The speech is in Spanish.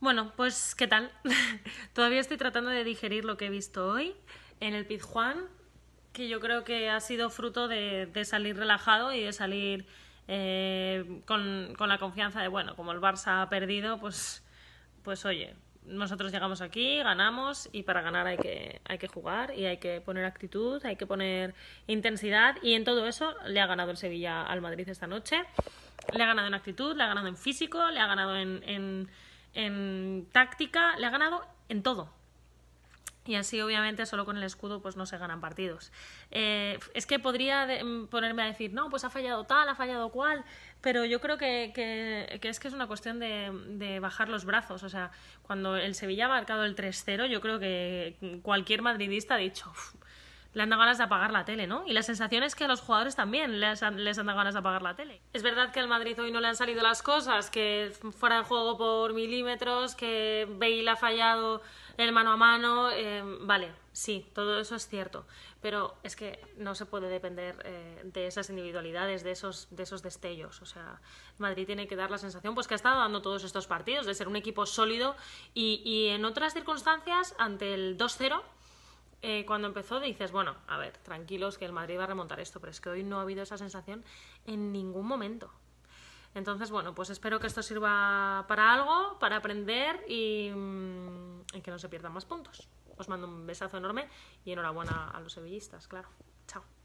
Bueno, pues ¿qué tal? Todavía estoy tratando de digerir lo que he visto hoy en el Pizjuán, que yo creo que ha sido fruto de, salir relajado y de salir eh, con, la confianza de, bueno, como el Barça ha perdido, pues, pues oye, nosotros llegamos aquí, ganamos y para ganar hay que, hay que jugar y hay que poner actitud, hay que poner intensidad y en todo eso le ha ganado el Sevilla al Madrid esta noche. Le ha ganado en actitud, le ha ganado en físico, le ha ganado en en táctica, le ha ganado en todo. Y así, obviamente, solo con el escudo pues no se ganan partidos. Eh, es que podría mm, ponerme a decir, no, pues ha fallado tal, ha fallado cual, pero yo creo que, es que es una cuestión de, de, bajar los brazos. O sea, cuando el Sevilla ha marcado el 3-0, yo creo que cualquier madridista ha dicho, le han dado ganas de apagar la tele, ¿no? Y la sensación es que a los jugadores también les han, dado ganas de apagar la tele. Es verdad que al Madrid hoy no le han salido las cosas, que fuera de juego por milímetros, que Bale ha fallado el mano a mano, em, vale, sí, todo eso es cierto, pero es que no se puede depender eh, de esas individualidades, de esos, de esos destellos. O sea, Madrid tiene que dar la sensación pues, que ha estado dando todos estos partidos, de ser un equipo sólido y, y en otras circunstancias, ante el 2-0, eh, cuando empezó dices, bueno, a ver, tranquilos que el Madrid va a remontar esto, pero es que hoy no ha habido esa sensación en ningún momento. Entonces, bueno, pues espero que esto sirva para algo, para aprender y, mm, y que no se pierdan más puntos. Os mando un besazo enorme y enhorabuena a los sevillistas, claro. Chao.